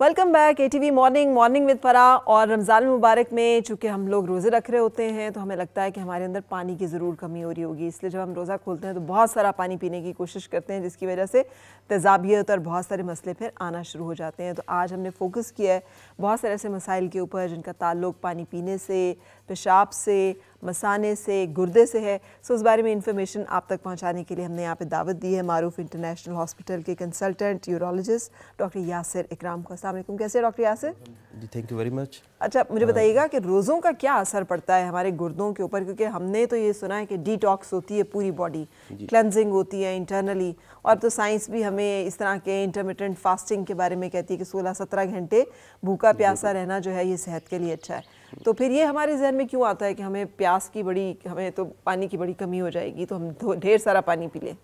Welcome back A T V morning morning with Fara और रमज़ान मुबारक में चूँकि हम लोग रोज़े रख रहे होते हैं तो हमें लगता है कि हमारे अंदर पानी की ज़रूर कमी हो रही होगी इसलिए जब हम रोज़ा खोलते हैं तो बहुत सारा पानी पीने की कोशिश करते हैं जिसकी वजह से तेजाबियत और बहुत सारे मसले फिर आना शुरू हो जाते हैं तो आज हमने फोकस किया है बहुत सारे ऐसे मसाइल के ऊपर जिनका ताल्लुक पानी पीने से पेशाब से मसाने से गुर्दे से है सो इस बारे में इंफॉर्मेशन आप तक पहुँचाने के लिए हमने यहाँ पे दावत दी है मारूफ इंटरनेशनल हॉस्पिटल के consultant urologist doctor Yasir Ikram को असल कैसे है doctor Yasir ji thank you very much अच्छा मुझे हाँ। बताइएगा कि रोज़ों का क्या असर पड़ता है हमारे गुर्दों के ऊपर क्योंकि हमने तो ये सुना है कि डी होती है पूरी बॉडी क्लेंजिंग होती है इंटरनली और तो साइंस भी हमें इस तरह के इंटरमीडियंट फास्टिंग के बारे में कहती है कि सोलह सत्रह घंटे भूखा प्यासा रहना जो है ये सेहत के लिए अच्छा है तो फिर ये हमारे जहन में क्यों आता है कि हमें प्यास की बड़ी हमें तो पानी की बड़ी कमी हो जाएगी तो हम तो ढेर सारा पानी पी लें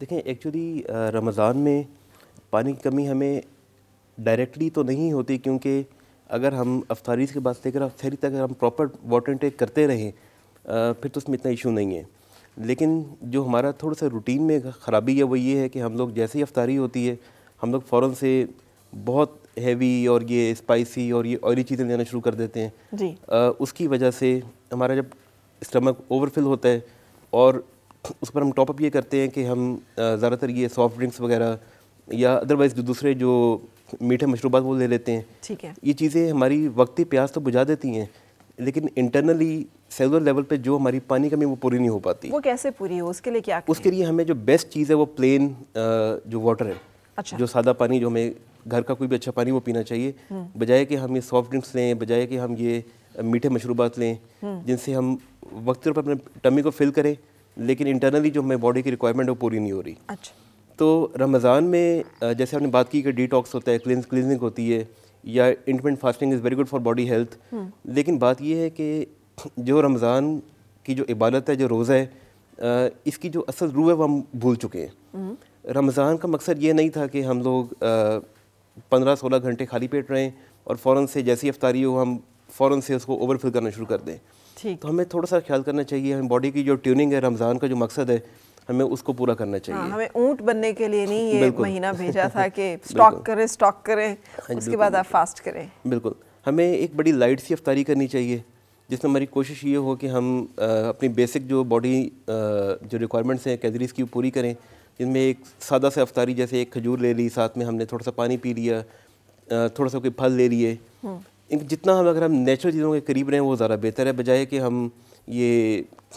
देखें एक्चुअली रमज़ान में पानी की कमी हमें डायरेक्टली तो नहीं होती क्योंकि अगर हम अफ्तारी के बाद लेकर अफतारी तक अगर हम प्रॉपर वाटर इंटेक करते रहें फिर तो उसमें इतना इशू नहीं है लेकिन जो हमारा थोड़ा सा रूटीन में ख़राबी है वो ये है कि हम लोग जैसे ही अफ्तारी होती है हम लोग फ़ौर से बहुत हैवी और ये स्पाइसी और ये ऑयली चीज़ें देना शुरू कर देते हैं जी आ, उसकी वजह से हमारा जब स्टमक ओवरफिल होता है और उस पर हम टॉपअप ये करते हैं कि हम ज़्यादातर ये सॉफ्ट ड्रिंक्स वगैरह या अदरवाइज़ जो दूसरे जो मीठे मशरूबात वो ले लेते हैं ठीक है ये चीज़ें हमारी वक्ती प्यास तो बुझा देती हैं लेकिन इंटरनली सेलुलर लेवल पे जो हमारी पानी कमी वो पूरी नहीं हो पाती वो कैसे पूरी हो उसके लिए क्या उसके लिए हमें जो बेस्ट चीज़ है वो प्लेन जो वाटर है अच्छा। जो सादा पानी जो हमें घर का कोई भी अच्छा पानी वो पीना चाहिए बजाय कि हम ये सॉफ्ट ड्रिंक्स लें बजाय कि हम ये मीठे मशरूबात लें जिनसे हम वक्त पर अपने टमी को फिल करें लेकिन इंटरनली जो हमें बॉडी की रिक्वायरमेंट वो पूरी नहीं हो रही अच्छा तो रमज़ान में जैसे आपने बात की कि डिटॉक्स होता है क्लिनस क्लिनिंग होती है या intermittent fasting is very good for body health लेकिन बात यह है कि जो रमज़ान की जो इबादत है जो रोज़ा है इसकी जो असल रूह है वो हम भूल चुके हैं हम्म। रमज़ान का मकसद ये नहीं था कि हम लोग पंद्रह सोलह घंटे खाली पेट रहें और फ़ौर से जैसी अफ्तारी हो हम फ़ौर से उसको ओवरफिल करना शुरू कर दें ठीक तो हमें थोड़ा सा ख्याल करना चाहिए हमें बॉडी की जो ट्यूनिंग है रमज़ान का जो मकसद है हमें उसको पूरा करना हाँ, चाहिए हाँ, हमें ऊँट बनने के लिए नहीं ये महीना भेजा था कि स्टॉक करें स्टॉक करें हाँ उसके बाद आप फास्ट करें बिल्कुल हमें एक बड़ी लाइट सी अफ्तारी करनी चाहिए जिसमें हमारी कोशिश ये हो कि हम अपनी बेसिक जो बॉडी जो रिक्वायरमेंट्स हैं कैलरीज की पूरी करें जिनमें एक सादा से अफतारी जैसे एक खजूर ले ली साथ में हमने थोड़ा सा पानी पी लिया थोड़ा सा कोई फल ले लिए हम्म। जितना हम अगर हम नेचुरल चीज़ों के करीब रहें वो ज़्यादा बेहतर है बजाय कि हम ये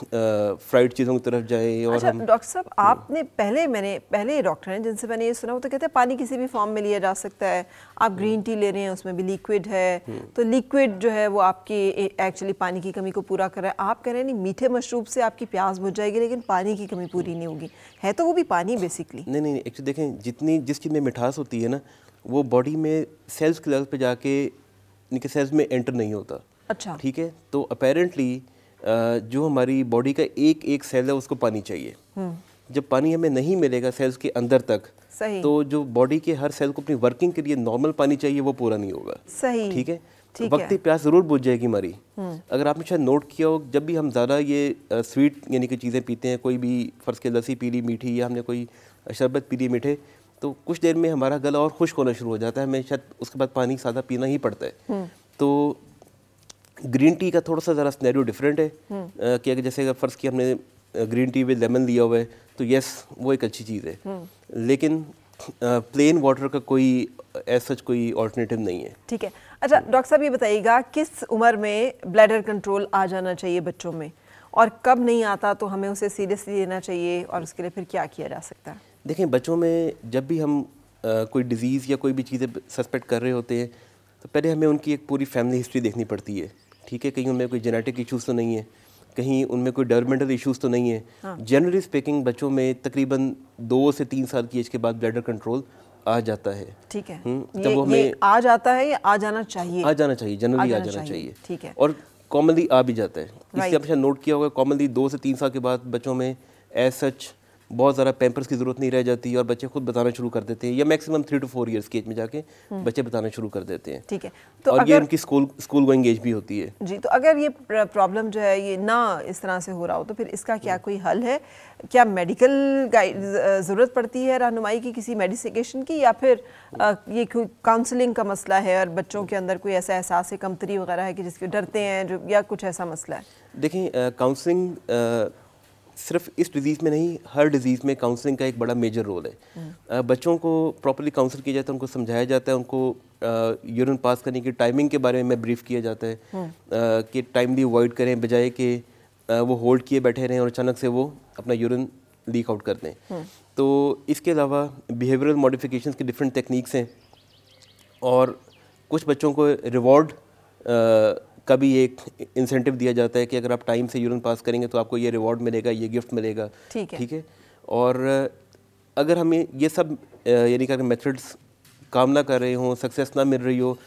फ्राइड चीज़ों की तरफ जाए और अच्छा, डॉक्टर साहब आपने पहले मैंने पहले डॉक्टर हैं जिनसे मैंने ये सुना वो तो कहते हैं पानी किसी भी फॉर्म में लिया जा सकता है आप ग्रीन टी ले रहे हैं उसमें भी लिक्विड है तो लिक्विड जो है वो आपकी एक्चुअली पानी की कमी को पूरा कर रहा है आप कह रहे हैं नहीं मीठे मशरूब से आपकी प्यास बुझ जाएगी लेकिन पानी की कमी पूरी नहीं होगी है तो वो भी पानी बेसिकली नहीं नहीं एक्चुअली देखें जितनी जिस चीज़ में मिठास होती है ना वो बॉडी में सेल्स के लेवल पर जाके सेल्स में एंटर नहीं होता अच्छा ठीक है तो अपेरेंटली जो हमारी बॉडी का एक एक सेल है उसको पानी चाहिए हम्म। जब पानी हमें नहीं मिलेगा सेल्स के अंदर तक सही तो जो बॉडी के हर सेल को अपनी वर्किंग के लिए नॉर्मल पानी चाहिए वो पूरा नहीं होगा सही ठीक है वक्त ही प्यास जरूर बुझ जाएगी हमारी हम्म। अगर आपने शायद नोट किया हो जब भी हम ज़्यादा ये स्वीट यानी कि चीज़ें पीते हैं कोई भी फ़र्ज़ के लस्सी पी ली मीठी या हमने कोई शरबत पी ली मीठे तो कुछ देर में हमारा गला और खुश्क होना शुरू हो जाता है हमें शायद उसके बाद पानी सादा पीना ही पड़ता है हम्म। तो ग्रीन टी का थोड़ा सा ज़रा स्नैरियो डिफरेंट है हम्म। कि अगर जैसे अगर फ़र्ज़ की हमने ग्रीन टी में लेमन लिया हुआ है तो यस वो एक अच्छी चीज़ है हम्म। लेकिन प्लेन वाटर का कोई ऐसा कोई ऑल्टरनेटिव नहीं है ठीक है अच्छा डॉक्टर साहब ये बताइएगा किस उम्र में ब्लैडर कंट्रोल आ जाना चाहिए बच्चों में और कब नहीं आता तो हमें उसे सीरियसली लेना चाहिए और उसके लिए फिर क्या किया जा सकता है देखें बच्चों में जब भी हम आ, कोई डिज़ीज़ या कोई भी चीज़ें सस्पेक्ट कर रहे होते हैं तो पहले हमें उनकी एक पूरी फैमिली हिस्ट्री देखनी पड़ती है ठीक है कहीं उनमें कोई जेनेटिक इशूज़ तो नहीं है कहीं उनमें कोई डेवलपमेंटल इश्यूज तो नहीं है जनरली हाँ। स्पीकिंग बच्चों में तकरीबन दो से तीन साल की एज के बाद ब्लडर कंट्रोल आ जाता है ठीक है हम्म, ये, वो हमें आ जाता है या आ जाना चाहिए आ जाना चाहिए जनरली आ, आ जाना चाहिए ठीक है और कॉमनली आ भी जाता है इसलिए आप नोट किया होगा कॉमनली दो से तीन साल के बाद बच्चों में एज सच बहुत ज़्यादा पैम्पर्स की ज़रूरत नहीं रह जाती और बच्चे खुद बताना शुरू कर देते हैं या maximum three two four years की एज में जाके हम्म। बच्चे बताना शुरू कर देते हैं ठीक है तो और अगर, ये उनकी स्कूल स्कूल गोइंग एज भी होती है जी तो अगर ये प्रॉब्लम जो है ये ना इस तरह से हो रहा हो तो फिर इसका क्या हम्म। कोई हल है क्या मेडिकल गाइड ज़रूरत पड़ती है रहनुमाई की किसी मेडिसिकेशन की या फिर ये काउंसलिंग का मसला है और बच्चों के अंदर कोई ऐसा एहसास कमतरी वगैरह है कि जिसके डरते हैं या कुछ ऐसा मसला है देखिए काउंसलिंग सिर्फ इस डिज़ीज़ में नहीं हर डिज़ीज़ में काउंसलिंग का एक बड़ा मेजर रोल है हम्म। बच्चों को प्रॉपरली काउंसिल किया जाता है उनको समझाया जाता है उनको यूरिन पास करने की टाइमिंग के बारे में ब्रीफ किया जाता है हम्म। कि टाइमली अवॉइड करें बजाय कि वो होल्ड किए बैठे रहें और अचानक से वो अपना यूरिन लीक आउट कर दें हम्म। तो इसके अलावा बिहेवियरल मॉडिफिकेशन की डिफरेंट टेक्निक्स हैं और कुछ बच्चों को रिवॉर्ड कभी एक इंसेंटिव दिया जाता है कि अगर आप टाइम से यूरिन पास करेंगे तो आपको ये रिवॉर्ड मिलेगा ये गिफ्ट मिलेगा ठीक है ठीक है और अगर हमें ये सब यानी कि मेथड्स काम ना कर रहे हों सक्सेस ना मिल रही हो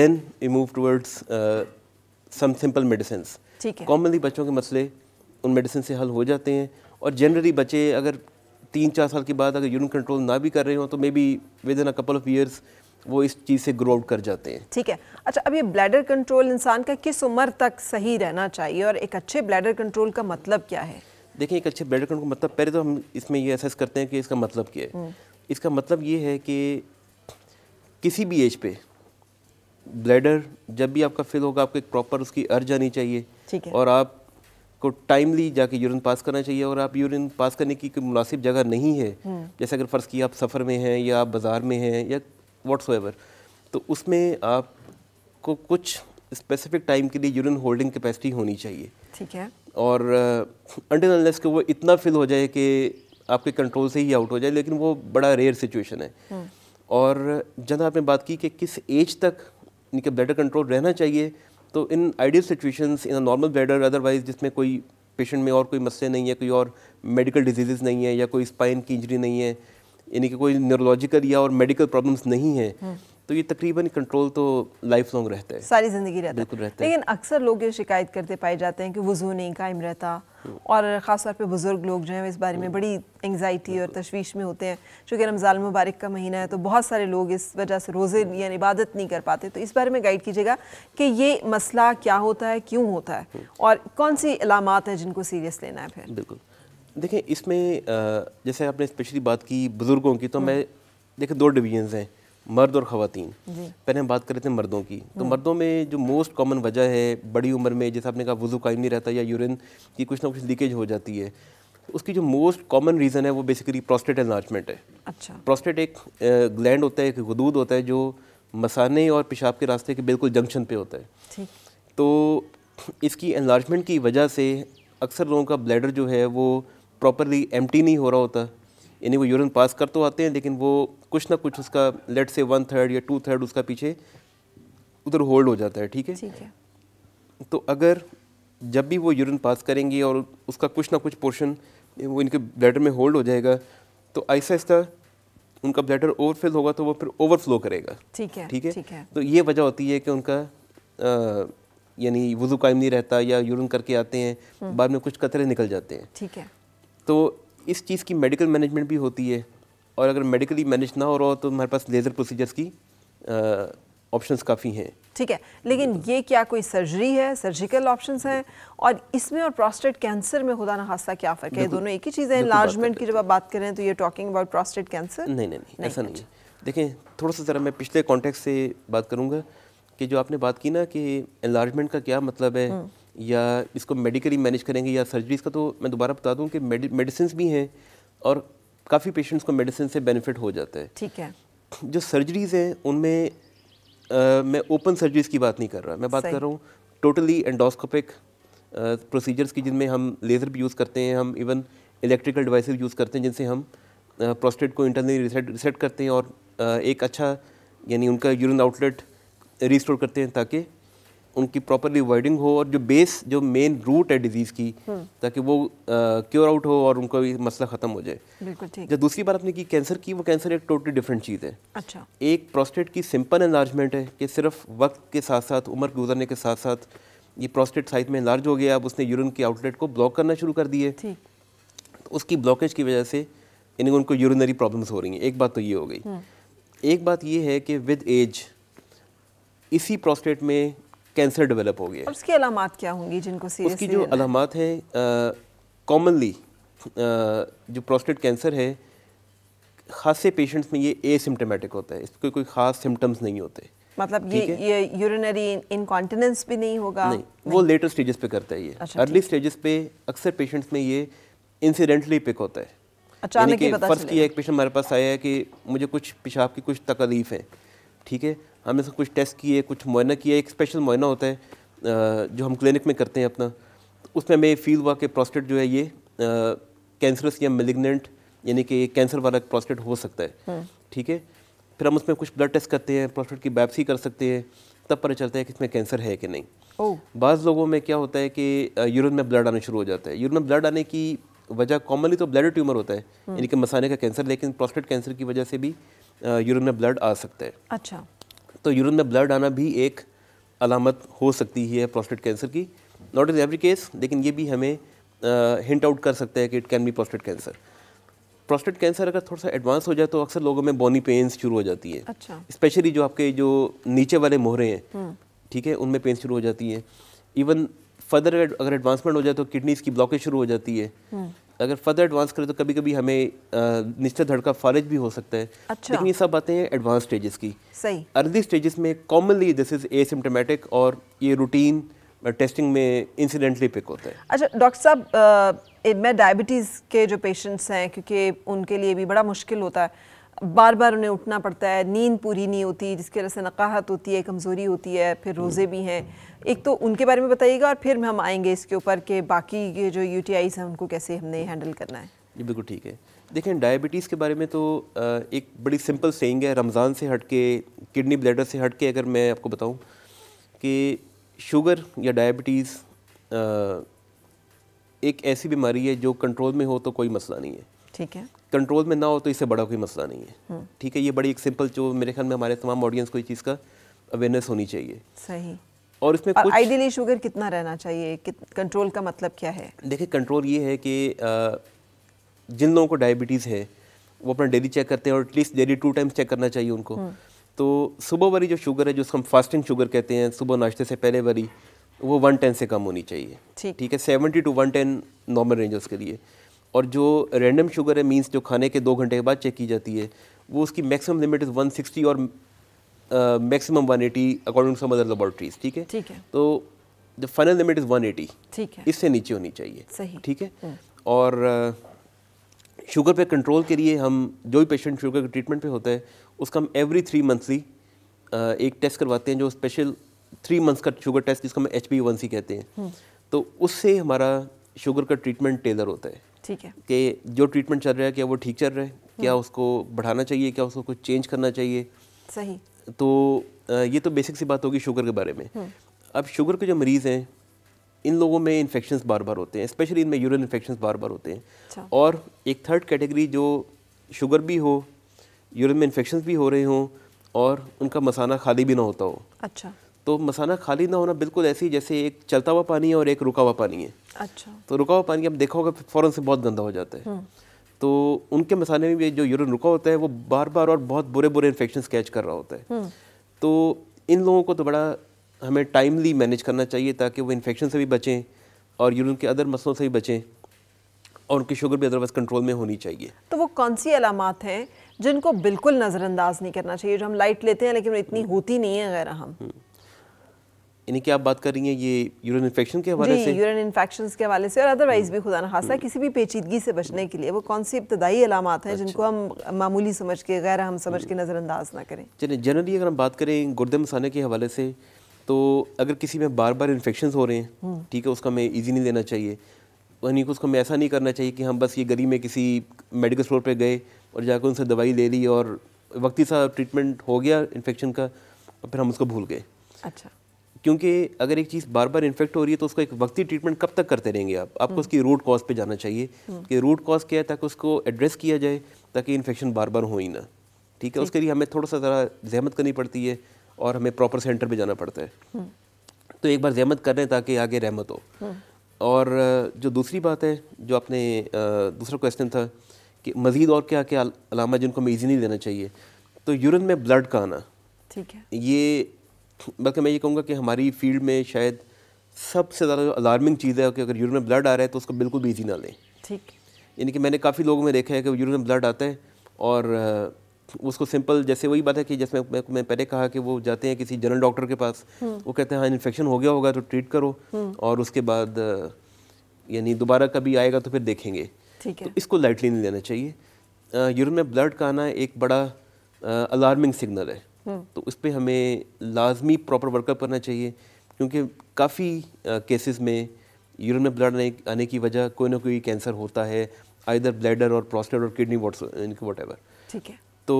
then you move towards some simple medicine commonly बच्चों के मसले उन मेडिसिन से हल हो जाते हैं और जनरली बच्चे अगर तीन चार साल के बाद अगर यूरिन कंट्रोल ना भी कर रहे हो तो maybe within a couple of years वो इस चीज़ से ग्रो आउट कर जाते हैं ठीक है अच्छा अब ये ब्लैडर कंट्रोल इंसान का किस उम्र तक सही रहना चाहिए और एक अच्छे ब्लैडर कंट्रोल का मतलब क्या है देखिए एक अच्छे ब्लैडर कंट्रोल का मतलब पहले तो हम इसमें ये असेस करते हैं कि इसका मतलब क्या है हम्म। इसका मतलब ये है कि किसी भी एज पे ब्लैडर जब भी आपका फिल होगा आपको एक प्रॉपर उसकी अर्ज आनी चाहिए और आप को टाइमली जाके यूरिन पास करना चाहिए और आप यूरिन पास करने की कोई मुनासिब जगह नहीं है हम्म। जैसे अगर फ़र्ज़ किया आप सफ़र में हैं या आप बाज़ार में हैं या एवर तो उसमें आपको कुछ स्पेसिफिक टाइम के लिए यूरिन होल्डिंग कैपेसिटी होनी चाहिए ठीक है और अंडर uh, के वो इतना फिल हो जाए कि आपके कंट्रोल से ही आउट हो जाए लेकिन वो बड़ा रेयर सिचुएशन है हम्म। और जहाँ आपने बात की कि किस एज तक इनके ब्लडर कंट्रोल रहना चाहिए तो in ideal situations in normal bladder otherwise जिसमें कोई पेशेंट में और कोई मसले नहीं है कोई और मेडिकल डिजीज़ नहीं है या कोई स्पाइन की इंजरी नहीं है यानी कि कोई न्यूरोलॉजिकल या और मेडिकल प्रॉब्लम्स नहीं है हम्म। तो ये तकरीबन कंट्रोल तो लाइफ लॉन्ग रहता है सारी ज़िंदगी रहता बिल्कुल रहता है लेकिन अक्सर लोग ये शिकायत करते पाए जाते हैं कि वज़ू नहीं कायम रहता हम्म। और ख़ासतौर पे बुज़ुर्ग लोग जो हैं इस बारे में हम्म। बड़ी एंगजाइटी और तशवीश में होते हैं चूँकि रमज़ान मुबारक का महीना है तो बहुत सारे लोग इस वजह से रोज़े यानी इबादत नहीं कर पाते तो इस बारे में गाइड कीजिएगा कि ये मसला क्या होता है क्यों होता है और कौन सी अलामत हैं जिनको सीरियस लेना है फिर बिल्कुल देखें इसमें जैसे आपने स्पेशली बात की बुज़ुर्गों की तो हम्म। मैं देखें दो डिवीजन्स हैं मर्द और ख़वातीन पहले हम बात कर रहे थे मर्दों की तो हम्म। मर्दों में जो मोस्ट कॉमन वजह है बड़ी उम्र में जैसे आपने कहा वजू कायम नहीं रहता या यूरिन की कुछ ना कुछ लीकेज हो जाती है उसकी जो मोस्ट कॉमन रीज़न है वो बेसिकली प्रोस्टेट एनलार्जमेंट है अच्छा प्रोस्टेट एक ग्लैंड होता है एक हदूद होता है जो मसाने और पेशाब के रास्ते के बिल्कुल जंक्शन पे होता है तो इसकी एनलार्जमेंट की वजह से अक्सर लोगों का ब्लैडर जो है वो प्रॉपरली एम्प्टी नहीं हो रहा होता यानी वो यूरिन पास कर तो आते हैं लेकिन वो कुछ ना कुछ उसका लेट से वन थर्ड या टू थर्ड उसका पीछे उधर होल्ड हो जाता है ठीक है ठीक है तो अगर जब भी वो यूरिन पास करेंगी और उसका कुछ ना कुछ पोर्शन वो इनके ब्लैडर में होल्ड हो जाएगा तो आहिस्ता आहिस्ता उनका ब्लैडर ओवरफिल होगा तो वो फिर ओवरफ्लो करेगा ठीक है ठीक है ठीक है तो ये वजह होती है कि उनका यानी वजू कायम नहीं रहता या यूरिन करके आते हैं हम्म। बाद में कुछ कतरे निकल जाते हैं ठीक है तो इस चीज़ की मेडिकल मैनेजमेंट भी होती है और अगर मेडिकली मैनेज ना हो रहा हो तो हमारे पास लेज़र प्रोसीजर्स की ऑप्शंस काफ़ी हैं ठीक है लेकिन ये क्या कोई सर्जरी है सर्जिकल ऑप्शंस हैं और इसमें और प्रोस्टेट कैंसर में खुदा ना क्या फ़र्क है दोनों एक ही चीज़ है लार्जमेंट की जब आप बात करें तो ये टॉकिंग अबाउट प्रोस्टेट कैंसर नहीं नहीं नहीं ऐसा नहीं देखें थोड़ा सा ज़रा मैं पिछले कॉन्टेक्ट से बात करूँगा कि जो आपने बात की ना कि एनलार्जमेंट का क्या मतलब है हम्म। या इसको मेडिकली मैनेज करेंगे या सर्जरीज का तो मैं दोबारा बता दूं कि मेडिसिन भी हैं और काफ़ी पेशेंट्स को मेडिसिन से बेनिफिट हो जाता है ठीक है जो सर्जरीज़ हैं उनमें मैं ओपन सर्जरीज की बात नहीं कर रहा मैं बात कर रहा हूँ टोटली एंडोस्कोपिक प्रोसीजर्स की जिनमें हम लेज़र भी यूज़ करते हैं हम इवन इलेक्ट्रिकल डिवाइस यूज़ करते हैं जिनसे हम प्रोस्टेट को इंटरनली रिसेट रिसेट करते हैं और एक अच्छा यानी उनका यूरिन आउटलेट रिस्टोर करते हैं ताकि उनकी प्रॉपरली वर्डिंग हो और जो बेस जो मेन रूट है डिजीज़ की हम्म। ताकि वो क्योर आउट हो और उनका भी मसला ख़त्म हो जाए बिल्कुल ठीक जब दूसरी बात आपने की कैंसर की वो कैंसर एक टोटली डिफरेंट चीज़ है अच्छा एक प्रोस्टेट की सिंपल एनलार्जमेंट है कि सिर्फ वक्त के साथ साथ उम्र गुजरने के साथ साथ ये प्रोस्टेट साइज में लार्ज हो गया अब उसने यूरिन के आउटलेट को ब्लॉक करना शुरू कर दिए तो उसकी ब्लॉकेज की वजह से इन्हें उनको यूरिनरी प्रॉब्लम्स हो रही हैं एक बात तो ये हो गई हम्म। एक बात ये है कि विद एज इसी प्रोस्टेट में कैंसर डेवलप हो गया उसकी अलामत क्या होंगी जिनको उसकी जो अलामत हैं कॉमनली जो प्रोस्टेट कैंसर है खासे पेशेंट्स में ये ए सिम्टोमेटिक होता है इसके कोई खास सिम्टम्स नहीं होते मतलब ये ये यूरिनरी इनकॉन्टिनेंस भी नहीं होगा नहीं, नहीं। वो लेटर स्टेजेस पे करता है ये अर्ली अच्छा, स्टेजेस पे अक्सर पेशेंट्स में ये इंसिडेंटली पिक होता है अचानक ही पता चला फर्स्ट किया एक पेशेंट हमारे पास आया है कि मुझे कुछ पेशाब की कुछ तकलीफ है ठीक है हमने कुछ टेस्ट किए कुछ मुआयना किया एक स्पेशल मुआयना होता है जो हम क्लिनिक में करते हैं अपना उसमें हमें फील हुआ कि प्रोस्टेट जो है ये कैंसरस या मेलिग्नेंट यानी कि कैंसर वाला प्रोस्टेट हो सकता है हम्म। ठीक है फिर हम उसमें कुछ ब्लड टेस्ट करते हैं प्रोस्टेट की बायोप्सी कर सकते हैं तब पता चलता है कि इसमें कैंसर है कि नहीं बाज़ लोगों में क्या होता है कि यूरिन में ब्लड आना शुरू हो जाता है यूरिन में ब्लड आने की वजह कॉमनली तो ब्लड ट्यूमर होता है हम्म। यानी कि मसाने का कैंसर लेकिन प्रोस्टेट कैंसर की वजह से भी यूरिन में ब्लड आ सकता है अच्छा तो यूरिन में ब्लड आना भी एक अलामत हो सकती है प्रोस्टेट कैंसर की नॉट इज एवरी केस लेकिन ये भी हमें हिंट आउट कर सकते हैं कि it can be prostate cancer prostate cancer अगर थोड़ा सा एडवांस हो जाए तो अक्सर लोगों में बॉनी पेन्स शुरू हो जाती है अच्छा स्पेशली जो आपके जो नीचे वाले मोहरे हैं हम्म। ठीक है उनमें पेन तो शुरू हो जाती है इवन फर्दर अगर एडवांसमेंट हो जाए तो किडनीज की ब्लॉकेज शुरू हो जाती है तो अगर फर्दर एडवांस करें तो कभी कभी हमें निश्चित धड़ का फारिज भी हो सकता है अच्छा। लेकिन ये सब बातें हैं एडवांस स्टेजेस की सही अर्ली स्टेजेस में कॉमनली दिस इज एसिम्टोमेटिक और ये रूटीन टेस्टिंग में इंसिडेंटली पिक होता है अच्छा डॉक्टर साहब मैं डायबिटीज़ के जो पेशेंट्स हैं क्योंकि उनके लिए भी बड़ा मुश्किल होता है बार बार उन्हें उठना पड़ता है नींद पूरी नहीं होती जिसकी वजह से नकाहत होती है कमज़ोरी होती है फिर रोज़े भी हैं एक तो उनके बारे में बताइएगा और फिर हम आएंगे इसके ऊपर कि बाकी ये जो यू टी हैं उनको कैसे हमने हैंडल करना है जी बिल्कुल ठीक है देखें डायबिटीज़ के बारे में तो एक बड़ी सिंपल सेइंग है रमज़ान से हट के किडनी ब्लैडर से हट के अगर मैं आपको बताऊँ कि शुगर या डायबिटीज़ एक ऐसी बीमारी है जो कंट्रोल में हो तो कोई मसला नहीं है ठीक है कंट्रोल में ना हो तो इससे बड़ा कोई मसला नहीं है हम्म। ठीक है ये बड़ी एक सिंपल जो मेरे ख्याल में हमारे तमाम ऑडियंस को इस चीज़ का अवेयरनेस होनी चाहिए सही और इसमें और आइडियली शुगर कितना रहना चाहिए कंट्रोल का मतलब क्या है देखिए कंट्रोल ये है कि जिन लोगों को डायबिटीज़ है वो अपना डेली चेक करते हैं और at least daily two times check करना चाहिए उनको हम्म। तो सुबह वाली जो शुगर है जो हम फास्टिंग शुगर कहते हैं सुबह नाश्ते से पहले वाली वो वन टेन से कम होनी चाहिए ठीक है seventy two one ten normal ranges के लिए और जो रैंडम शुगर है मीन्स जो खाने के दो घंटे के बाद चेक की जाती है वो उसकी मैक्सिमम लिमिट इज़ सिक्सटी और maximum one eighty according to some laboratories laboratories ठीक है ठीक है तो the final limit is one eighty ठीक है इससे नीचे होनी चाहिए सही ठीक है हम्म। और शुगर पे कंट्रोल के लिए हम जो भी पेशेंट शुगर के ट्रीटमेंट पे होता है उसका हम एवरी थ्री मंथली एक टेस्ट करवाते हैं जो स्पेशल थ्री मंथ्स का शुगर टेस्ट जिसको हम एच पी वन सी कहते हैं हम्म। तो उससे हमारा शुगर का ट्रीटमेंट टेलर होता है ठीक है कि जो ट्रीटमेंट चल रहा है क्या वो ठीक चल रहा है क्या हम्म। उसको बढ़ाना चाहिए क्या उसको कुछ चेंज करना चाहिए सही तो ये तो बेसिक सी बात होगी शुगर के बारे में हम्म। अब शुगर के जो मरीज़ हैं इन लोगों में इन्फेक्शन बार बार होते हैं स्पेशली इनमें यूरिन इन्फेक्शन बार बार होते हैं अच्छा। और एक थर्ड कैटेगरी जो शुगर भी हो यूरिन में इन्फेक्शन भी हो रहे हों और उनका मसाना खाली भी ना होता हो अच्छा तो मसाना खाली ना होना बिल्कुल ऐसी जैसे एक चलता हुआ पानी है और एक रुका हुआ पानी है अच्छा तो रुका हुआ पानी आप देखा होगा तो फ़ौरन से बहुत गंदा हो जाता है हम्म। तो उनके मसाने में भी जो यूरिन रुका होता है वो बार बार और बहुत बुरे बुरे इन्फेक्शन कैच कर रहा होता है हम्म। तो इन लोगों को तो बड़ा हमें टाइमली मैनेज करना चाहिए ताकि वो इन्फेक्शन से भी बचें और यूरिन के अदर मसलों से भी बचें और उनकी शुगर भी अदरवाइज कंट्रोल में होनी चाहिए तो वो कौन सी अलामत हैं जिनको बिल्कुल नज़रअंदाज नहीं करना चाहिए जो हम लाइट लेते हैं लेकिन इतनी होती नहीं है अगर हम हम्म। इनकी आप बात कर रही हैं ये यूरिन इन्फेक्शन के हवाले से यूरिन इन्फेक्शन के हवाले से और अदरवाइज भी खुदा खासा किसी भी पेचीदगी से बचने के लिए वो कौन सी इब्तदाई अलामत हैं अच्छा। जिनको हम मामूली समझ के गैर हम समझ के हम्म। नज़रअंदाज ना करें चलिए जनरली अगर हम बात करें गुर्दे मसाने के हवाले से तो अगर किसी में बार बार इन्फेक्शन हो रहे हैं हम्म। ठीक है उसका हमें ईजी नहीं देना चाहिए यानी कि उसको हमें ऐसा नहीं करना चाहिए कि हम बस ये गली में किसी मेडिकल स्टोर पर गए और जाकर उनसे दवाई ले ली और वक्ती सा ट्रीटमेंट हो गया इन्फेक्शन का और फिर हम उसको भूल गए अच्छा क्योंकि अगर एक चीज़ बार बार इन्फेक्ट हो रही है तो उसको एक वक्ती ट्रीटमेंट कब तक करते रहेंगे आप आपको उसकी रूट कॉज पे जाना चाहिए हम्म। कि रूट कॉज क्या है ताकि उसको एड्रेस किया जाए ताकि इन्फेक्शन बार बार हो ही ना ठीक है उसके लिए हमें थोड़ा सा ज़रा जहमत करनी पड़ती है और हमें प्रॉपर सेंटर पर जाना पड़ता है हम्म। तो एक बार जहमत कर रहे हैं ताकि आगे रहमत हो हम्म। और जो दूसरी बात है जो आपने दूसरा क्वेश्चन था कि मज़ीद और क्या क्या अलामा जिनको हमें ईजी नहीं देना चाहिए तो यूरिन में ब्लड का आना ठीक है ये बल्कि मैं ये कहूँगा कि हमारी फील्ड में शायद सबसे ज़्यादा अलार्मिंग चीज़ है कि अगर यूरिन में ब्लड आ रहा है तो उसको बिल्कुल भी ईजी ना लें ठीक यानी कि मैंने काफ़ी लोगों में देखा है कि यूरिन में ब्लड आता है और उसको सिंपल जैसे वही बात है कि जैसे मैं, मैं पहले कहा कि वो जाते हैं किसी जनरल डॉक्टर के पास हम्म। वो कहते हैं हाँ इन्फेक्शन हो गया होगा तो ट्रीट करो हम्म। और उसके बाद यानी दोबारा कभी आएगा तो फिर देखेंगे ठीक तो इसको लाइटली नहीं लेना चाहिए यूरिन में ब्लड का आना एक बड़ा अलार्मिंग सिग्नल है तो उस पर हमें लाजमी प्रॉपर वर्कअप करना चाहिए क्योंकि काफ़ी केसेस में यूरिन में ब्लड आने की वजह कोई ना कोई कैंसर होता है आइधर ब्लैडर और प्रोस्टेट और किडनी वॉट वट एवर ठीक है तो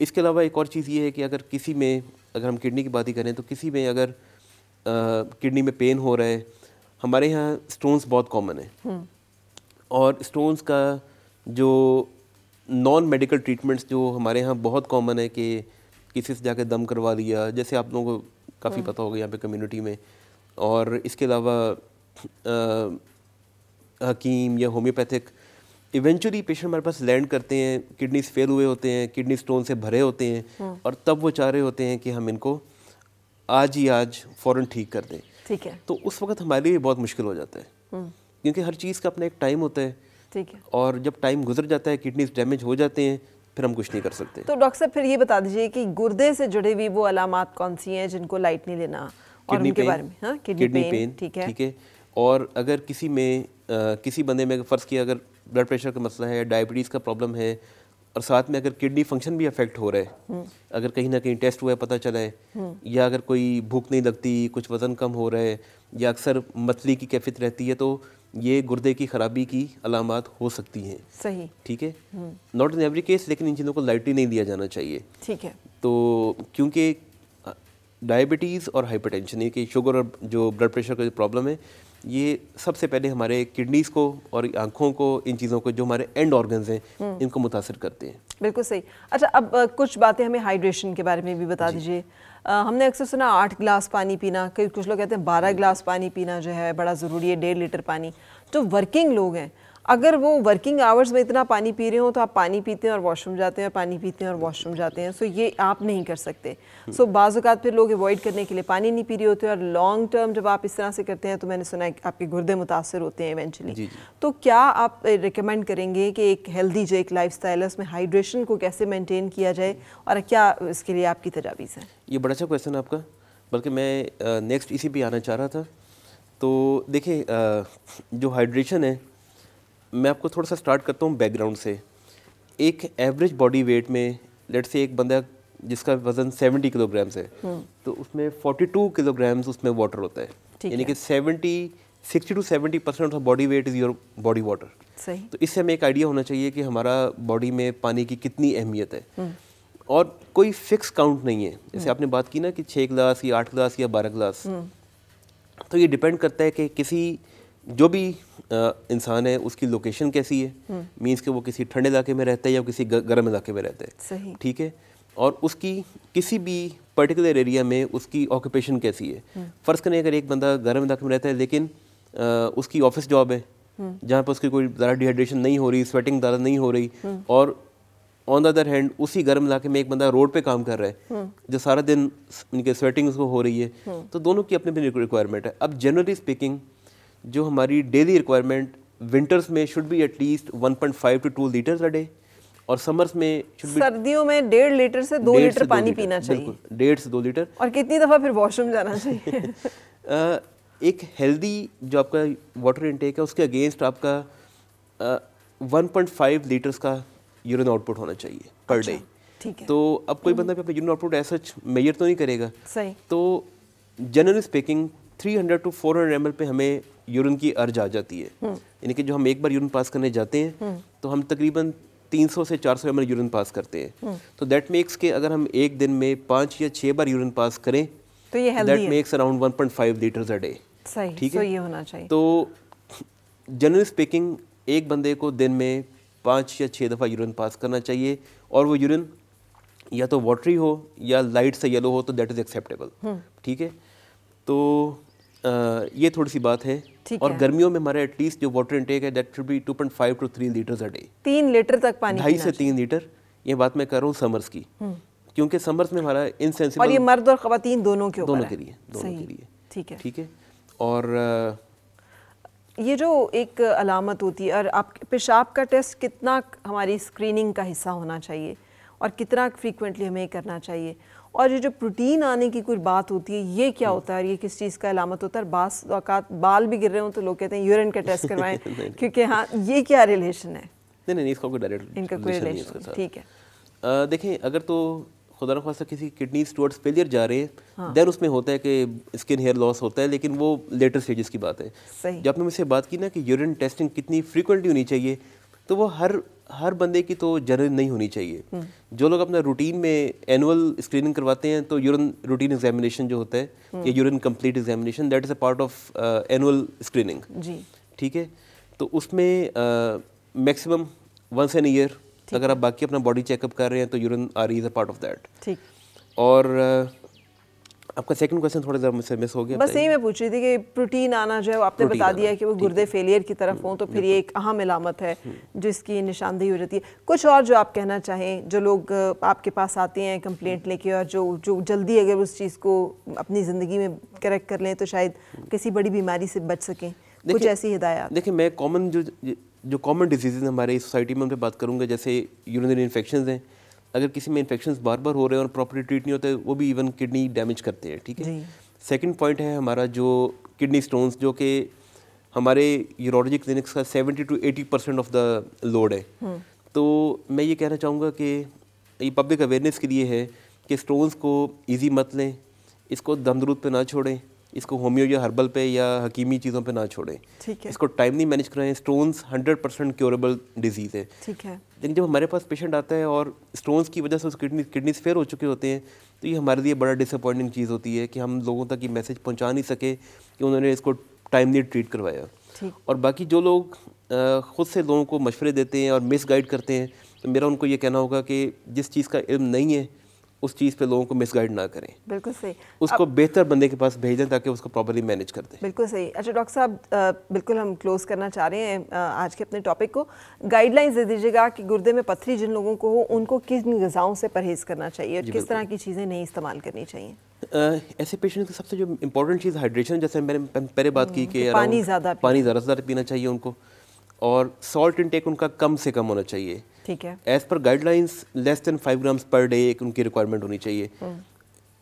इसके अलावा एक और चीज़ ये है कि अगर किसी में अगर हम किडनी की बात ही करें तो किसी में अगर किडनी में पेन हो रहा है हमारे यहाँ स्टोन्स बहुत कॉमन है हम्म। और स्टोन्स का जो नॉन मेडिकल ट्रीटमेंट्स जो हमारे यहाँ बहुत कॉमन है कि किसी से जाके दम करवा लिया जैसे आप लोगों को काफ़ी हाँ। पता होगा यहाँ पे कम्युनिटी में और इसके अलावा हकीम या होम्योपैथिक इवेंचुअली पेशेंट हमारे पास लैंड करते हैं किडनीज फेल हुए होते हैं किडनी स्टोन से भरे होते हैं हाँ। और तब वो चाह रहे होते हैं कि हम इनको आज ही आज फ़ौरन ठीक कर दें ठीक है तो उस वक्त हमारे लिए बहुत मुश्किल हो जाता है हम्म। क्योंकि हर चीज़ का अपना एक टाइम होता है ठीक है और जब टाइम गुजर जाता है किडनीज डैमेज हो जाते हैं फिर हम कुछ नहीं कर सकते तो डॉक्टर साहब फिर ये बता दीजिए कि गुर्दे से जुड़े हुई वो अलामत कौन सी हैं जिनको लाइट नहीं लेना किडनी उनके बारे में किडनी हाँ, पेन ठीक है ठीक है और अगर किसी में आ, किसी बंदे में फ़र्ज़ किया अगर ब्लड प्रेशर का मसला है डायबिटीज़ का प्रॉब्लम है और साथ में अगर किडनी फंक्शन भी अफेक्ट हो रहा है हम्म। अगर कहीं ना कहीं टेस्ट हुआ है पता चला है हम्म। या अगर कोई भूख नहीं लगती कुछ वज़न कम हो रहा है या अक्सर मछली की कैफियत रहती है तो ये गुर्दे की खराबी की अलामत हो सकती हैं सही ठीक है नॉट इन एवरी केस लेकिन इन चीज़ों को लाइटली नहीं दिया जाना चाहिए ठीक है तो क्योंकि डायबिटीज़ और हाइपर ये कि शुगर और जो ब्लड प्रेशर का जो प्रॉब्लम है ये सबसे पहले हमारे किडनीज़ को और आँखों को इन चीज़ों को जो हमारे एंड ऑर्गन्स हैं हम्म। इनको मुतासर करते हैं बिल्कुल सही अच्छा अब कुछ बातें हमें हाइड्रेशन के बारे में भी बता दीजिए हमने अक्सर सुना आठ गिलास पानी पीना कुछ लोग कहते हैं बारह गिलास पानी पीना जो है बड़ा ज़रूरी है डेढ़ लीटर पानी जो तो वर्किंग लोग हैं अगर वो वर्किंग आवर्स में इतना पानी पी रहे हो तो आप पानी पीते हैं और वॉशरूम जाते हैं और पानी पीते हैं और वॉशरूम जाते हैं सो so ये आप नहीं कर सकते सो हम्म। so बाज़ात फिर लोग अवॉइड करने के लिए पानी नहीं पी रहे होते और लॉन्ग टर्म जब आप इस तरह से करते हैं तो मैंने सुना है आपके गुर्दे मुतासर होते हैं इवेंचुअली तो क्या आप रिकमेंड करेंगे कि एक हेल्दी जो एक लाइफ स्टाइल है उसमें हाइड्रेशन को कैसे मेनटेन किया जाए और क्या इसके लिए आपकी तजावीज़ है ये बड़ा अच्छा क्वेश्चन है आपका बल्कि मैं नेक्स्ट इसी पर आना चाह रहा था तो देखिए जो हाइड्रेशन है मैं आपको थोड़ा सा स्टार्ट करता हूँ बैकग्राउंड से एक एवरेज बॉडी वेट में लेट से एक बंदा जिसका वजन 70 किलोग्राम्स है हम्म। तो उसमें 42 किलोग्राम्स उसमें वाटर होता है यानी कि 70 60 to 70 percent of body weight is your body water सही तो इससे हमें एक आइडिया होना चाहिए कि हमारा बॉडी में पानी की कितनी अहमियत है हम्म। और कोई फिक्स काउंट नहीं है जैसे हम्म। आपने बात की ना कि छः गिलास या आठ गिलास या बारह गिलास तो ये डिपेंड करता है कि किसी जो भी इंसान है उसकी लोकेशन कैसी है मीन्स हम्म। कि वो किसी ठंडे इलाके में रहता है या किसी गर्म इलाके में रहता है ठीक है और उसकी किसी भी पर्टिकुलर एरिया में उसकी ऑक्यूपेशन कैसी है हम्म। फ़र्ज़ करें अगर एक बंदा गर्म इलाके में रहता है लेकिन आ, उसकी ऑफिस जॉब है हम्म। जहाँ पर उसकी कोई ज़्यादा डिहाइड्रेशन नहीं हो रही स्वेटिंग ज़्यादा नहीं हो रही और ऑन द अदर हैंड उसी गर्म इलाके में एक बंदा रोड पे काम कर रहा है जो सारा दिन उनके स्वेटिंग उसको हो रही है तो दोनों की अपनी अपनी रिक्वायरमेंट है अब जनरली स्पीकिंग जो हमारी डेली रिक्वायरमेंट विंटर्स में should be at least 1.5 to 2 litre a day और समर्स में सर्दियों में डेढ़ लीटर से दो लीटर पानी पीना चाहिए डेढ़ से दो लीटर और कितनी दफ़ा फिर वॉशरूम जाना चाहिए एक हेल्दी जो आपका वाटर इनटेक है उसके अगेंस्ट आपका वन पॉइंट फाइव लीटर्स का यूरिन आउटपुट होना चाहिए पर डे अच्छा, ठीक है तो अब कोई हम्म। बंदा अपना यूरिन आउटपुट ऐसा मेजर तो नहीं करेगा सही तो generally speaking hundred to four hundred पे हमें यूरिन की अर्ज आ जाती है हम्म। यानी कि जो हम एक बार यूरिन पास करने जाते हैं हम्म। तो हम तकरीबन 300 से 400 सौ यूरिन पास करते हैं हम्म। तो दैट मेक्स के अगर हम एक दिन में पाँच या छः बार यूरिन पास करें तो ये that makes around one point five litre a day ठीक है ये होना चाहिए तो जनरली स्पीकिंग एक बंदे को दिन में पाँच या छः दफ़ा यूरिन पास करना चाहिए और वो यूरिन या तो वाटरी हो या लाइट से येलो हो तो दैट इज़ एक्सेप्टेबल ठीक है तो ये थोड़ी सी बात है और है। गर्मियों में हमारा एटलीस्ट जो वाटर इनटेक है that should be 2.5 to 3 litre a day तीन लीटर तक पानी ढाई से तीन लीटर ये बात मैं कर रहा हूँ समर्स की हम्म। क्योंकि समर्स में हमारा इनसेंसिबल और ये मर्द और खातन दोनों के दोनों के लिए दोनों के लिए ठीक है ठीक है और ये जो एक अलामत होती है और आप पेशाब का टेस्ट कितना हमारी स्क्रीनिंग का हिस्सा होना चाहिए और कितना फ्रीक्वेंटली हमें करना चाहिए और ये जो प्रोटीन आने की कोई बात होती है ये क्या हम्म। होता है और ये किस चीज़ का अलामत होता है बास अवकात बाल भी गिर रहे हों तो लोग कहते हैं यूरिन का टेस्ट करवाएं क्योंकि हाँ ये क्या रिलेशन है नहीं नहीं इसका कोई डायरेक्ट इनका कोई रिलेशन ठीक है देखें अगर तो खुदा खासा किसी किडनी टूवर्ड्स फेलियर जा रहे हैं हाँ। देन उसमें होता है कि स्किन हेयर लॉस होता है लेकिन वो लेटर स्टेजेस की बात है जब आपने मुझसे बात की ना कि यूरिन टेस्टिंग कितनी फ्रीक्वेंटली होनी चाहिए तो वो हर हर बंदे की तो जर्नल नहीं होनी चाहिए हम्म। जो लोग अपना रूटीन में एनुअल स्क्रीनिंग करवाते हैं तो यूरिन रूटीन एग्जामिनेशन जो होता है हम्म। या urine complete examination that is a part of annual screening ठीक है तो उसमें मैक्सिमम वंस एन ईयर अगर आप बाकी अपना बॉडी चेकअप कर रहे हैं तो urine R is a part of that और uh, आपका सेकंड क्वेश्चन थोड़ा सा मुझसे मिस हो गया बस यही मैं पूछ रही थी कि प्रोटीन आना जो है आपने बता दिया है कि वो गुर्दे फेलियर की तरफ हम्म, हों तो फिर ये एक अहम इलामत है हम्म। जिसकी निशानदेही हो जाती है कुछ और जो आप कहना चाहें जो लोग आपके पास आते हैं कंप्लेंट लेके और जो जो जल्दी अगर उस चीज़ को अपनी ज़िंदगी में करेक्ट कर लें तो शायद हम्म। किसी बड़ी बीमारी से बच सकें कुछ ऐसी हिदायत देखिए मैं कॉमन जो जो कॉमन डिजीज़ हमारे सोसाइटी में उन पर बात करूँगा जैसे यूरिनरी इन्फेक्शन हैं अगर किसी में इन्फेक्शन बार बार हो रहे हैं और प्रॉपरली ट्रीट नहीं होते वो भी इवन किडनी डैमेज करते हैं ठीक है सेकेंड पॉइंट है हमारा जो किडनी स्टोन्स जो कि हमारे यूरोलॉजी क्लिनिक्स का seventy to eighty percent of the load है हम्म। तो मैं ये कहना चाहूँगा कि ये पब्लिक अवेयरनेस के लिए है कि स्टोन्स को ईजी मत लें इसको दमदरूद पे ना छोड़ें इसको होम्यो या हर्बल पे या हकीमी चीज़ों पे ना छोड़ें ठीक है इसको टाइमली मैनेज कराएं स्टोन्स 100 परसेंट क्योरेबल डिजीज़ है ठीक है लेकिन जब हमारे पास पेशेंट आता है और स्टोन्स की वजह से उस किडनी किडनीज फेयर हो चुके होते हैं तो ये हमारे लिए बड़ा डिसअपॉइंटिंग चीज़ होती है कि हम लोगों तक ये मैसेज पहुँचा नहीं सके कि उन्होंने इसको टाइमली ट्रीट करवाया और बाकी जो लोग ख़ुद से लोगों को मशवरे देते हैं और मिस गाइड करते हैं तो मेरा उनको ये कहना होगा कि जिस चीज़ का इल्म नहीं है उस चीज़ पे लोगों को मिसगाइड ना करें बिल्कुल सही उसको बेहतर बंदे के पास भेज दें ताकि उसको प्रॉपरली मैनेज कर दें बिल्कुल सही अच्छा डॉक्टर साहब बिल्कुल हम क्लोज करना चाह रहे हैं आज के अपने टॉपिक को गाइडलाइंस दे दीजिएगा कि गुर्दे में पथरी जिन लोगों को हो उनको किन गज़ाओं से परहेज़ करना चाहिए और किस तरह की चीज़ें नहीं इस्तेमाल करनी चाहिए ऐसे पेशेंट की सबसे जो इंपॉर्टेंट चीज़ हाइड्रेशन जैसे मैंने पहले बात की हम्म, कि पानी ज़्यादा पानी ज़्यादा से ज़्यादा पीना चाहिए उनको और सॉल्ट इनटेक उनका कम से कम होना चाहिए ठीक है as per guidelines less than five grams per day एक उनकी रिक्वायरमेंट होनी चाहिए हम्म।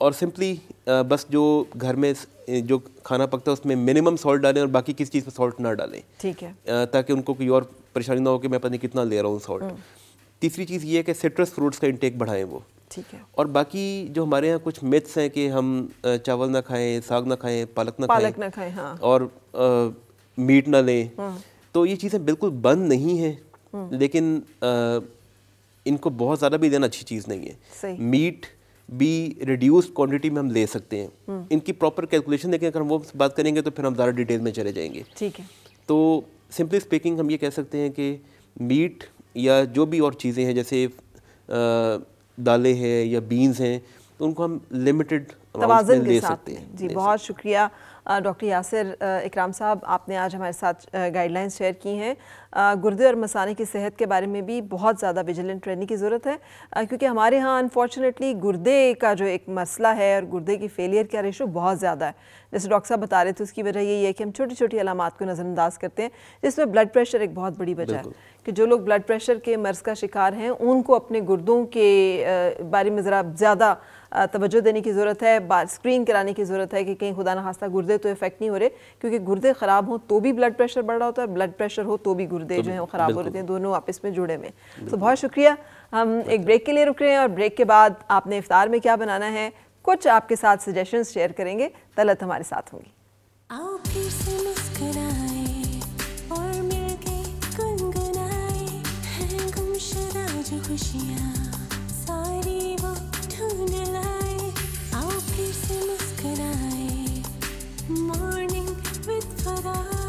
और सिंपली बस जो घर में जो खाना पकता है उसमें मिनिमम सॉल्ट डालें और बाकी किसी चीज़ पर सॉल्ट ना डालें ठीक है ताकि उनको कोई और परेशानी ना हो कि मैं पता नहीं कितना ले रहा हूँ सॉल्ट हम्म। तीसरी चीज़ ये है कि सिट्रस फ्रूट्स का इनटेक बढ़ाएं वो ठीक है और बाकी जो हमारे यहाँ कुछ मिथ्स हैं कि हम चावल ना खाएं साग ना खाएं पालक ना पालक खाएं, ना खाएं हाँ। और आ, मीट ना लें हम्म। तो ये चीज़ें बिल्कुल बंद नहीं हैं हम्म। लेकिन आ, इनको बहुत ज़्यादा भी देना अच्छी चीज़ नहीं है मीट भी रिड्यूस क्वांटिटी में हम ले सकते हैं हम्म। इनकी प्रॉपर कैलकुलेशन देखें अगर हम वो बात करेंगे तो फिर हम ज़्यादा डिटेल में चले जाएंगे ठीक है तो सिंपली स्पीकिंग हम ये कह सकते हैं कि मीट या जो भी और चीज़ें हैं जैसे दालें हैं या बीन्स हैं तो उनको हम लिमिटेड ले सकते हैं जी बहुत शुक्रिया डॉक्टर यासिर इकराम साहब आपने आज हमारे साथ गाइडलाइंस शेयर की हैं गुर्दे और मसाने की सेहत के बारे में भी बहुत ज़्यादा विजिलेंट रहने की ज़रूरत है क्योंकि हमारे यहाँ अनफॉर्चुनेटली गुर्दे का जो एक मसला है और गुर्दे की फेलियर का रेशो बहुत ज़्यादा है जैसे डॉक्टर साहब बता रहे थे उसकी वजह यही है कि हम छोटी छोटी अलामत को नज़रअंदाज करते हैं जिसमें ब्लड प्रेशर एक बहुत बड़ी वजह है कि जो लोग ब्लड प्रेशर के मर्ज़ का शिकार हैं उनको अपने गुर्दों के बारे में ज़रा ज़्यादा तवज्जो देने की ज़रूरत है स्क्रीन कराने की ज़रूरत है कि कहीं खुदा ना खास्ता गुर्दे तो इफेक्ट नहीं हो रहे क्योंकि गुर्दे ख़राब हों तो भी ब्लड प्रेशर बढ़ रहा होता है ब्लड प्रेशर हो तो भी गुर्दे तो जो हैं वो ख़राब हो रहे हैं दोनों आपस में जुड़े हुए तो बहुत शुक्रिया हम एक अच्छा। ब्रेक के लिए रुक रहे हैं और ब्रेक के बाद आपने इफ्तार में क्या बनाना है कुछ आपके साथ सजेशन शेयर करेंगे तलत हमारे साथ होंगी आओ फिर से